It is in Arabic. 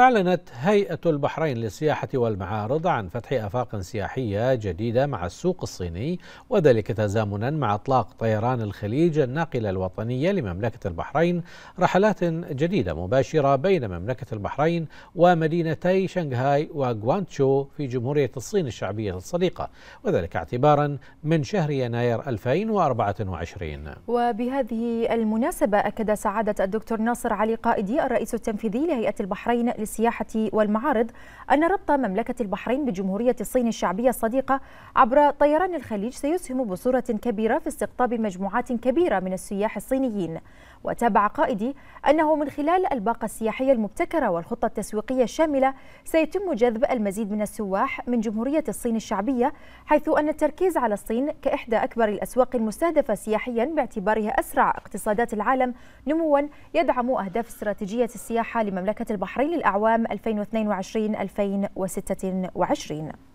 أعلنت هيئة البحرين للسياحة والمعارض عن فتح آفاق سياحية جديدة مع السوق الصيني وذلك تزامنا مع إطلاق طيران الخليج الناقلة الوطنية لمملكة البحرين رحلات جديدة مباشرة بين مملكة البحرين ومدينتي شنغهاي وغوانتشو في جمهورية الصين الشعبية الصديقة وذلك اعتبارا من شهر يناير 2024 وبهذه المناسبة أكد سعادة الدكتور ناصر علي قائدي الرئيس التنفيذي لهيئة البحرين السياحة والمعارض أن ربط مملكة البحرين بجمهورية الصين الشعبية الصديقة عبر طيران الخليج سيسهم بصورة كبيرة في استقطاب مجموعات كبيرة من السياح الصينيين وتابع قائدي أنه من خلال الباقة السياحية المبتكرة والخطة التسويقية الشاملة سيتم جذب المزيد من السواح من جمهورية الصين الشعبية حيث أن التركيز على الصين كإحدى أكبر الأسواق المستهدفة سياحيا باعتبارها أسرع اقتصادات العالم نموا يدعم أهداف استراتيجية السياحة لمملكة البحرين الأعلى أعوام 2022-2026